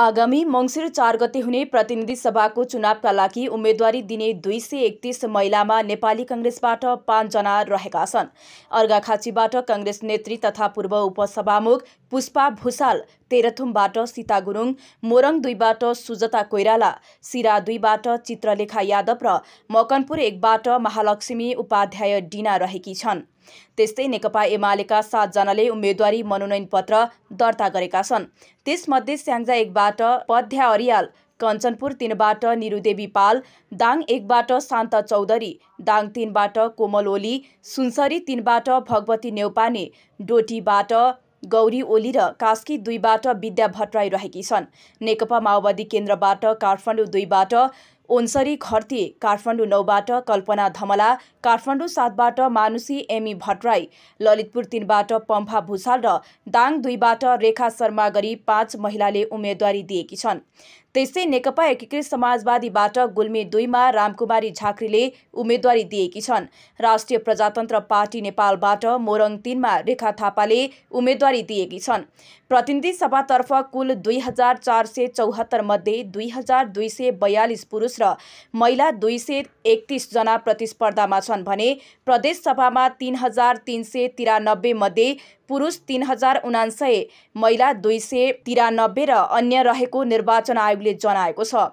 आगामी मङ्सिर चार गते हुने प्रतिनिधि सभाको चुनावका लागि उम्मेद्वारी दिने दुई सय एकतिस महिलामा नेपाली कङ्ग्रेसबाट पाँचजना रहेका छन् अर्घाखाँचीबाट कङ्ग्रेस नेत्री तथा पूर्व उपसभामुख पुष्पा भूषाल तेह्रथुमबाट सीता गुरुङ मोरङ दुईबाट सुजता कोइराला सिरा दुईबाट चित्रलेखा यादव र मकनपुर एकबाट महालक्ष्मी उपाध्याय डिना रहेकी छन् त्यस्तै नेकपा एमालेका सातजनाले उम्मेद्वारी मनोनयन पत्र दर्ता गरेका छन् त्यसमध्ये स्याङ्जा एकबाट पध्या अरियाल कञ्चनपुर तिनबाट निरुदेवी पाल दाङ एकबाट शान्ता चौधरी दाङ तिनबाट कोमल ओली सुनसरी तिनबाट भगवती नेउपाने डोटीबाट गौरी ओली र कास्की दुईबाट विद्या भट्टराई रहेकी छन् नेकपा माओवादी केन्द्रबाट काठमाडौँ दुईबाट ओन्सरी खर्ती काठमाडौँ नौबाट कल्पना धमला काठमाडौँ सातबाट मानुसी एमी भट्टराई ललितपुर तिनबाट पम्फा भूषाल र दाङ दुईबाट रेखा शर्मा गरी पाँच महिलाले उम्मेद्वारी दिएकी छन् त्यसै नेकपा एकीकृत समाजवादीबाट गुल्मी दुईमा रामकुमारी झाँक्रीले उम्मेद्वारी दिएकी छन् राष्ट्रिय प्रजातन्त्र पार्टी नेपालबाट मोरङ तिनमा रेखा थापाले उम्मेद्वारी दिएकी छन् प्रतिनिधि सभातर्फ कुल दुई हजार चार सय चौहत्तर मध्ये दुई हजार दुई सय बयालिस पुरुष र महिला दुई सय एकतिसजना प्रतिस्पर्धामा छन् भने प्रदेशसभामा तिन हजार तिन सय तिरानब्बे मध्ये पुरुष तिन हजार उनान्सय महिला दुई सय तिरानब्बे र अन्य रहेको निर्वाचन आयोगले जनाएको छ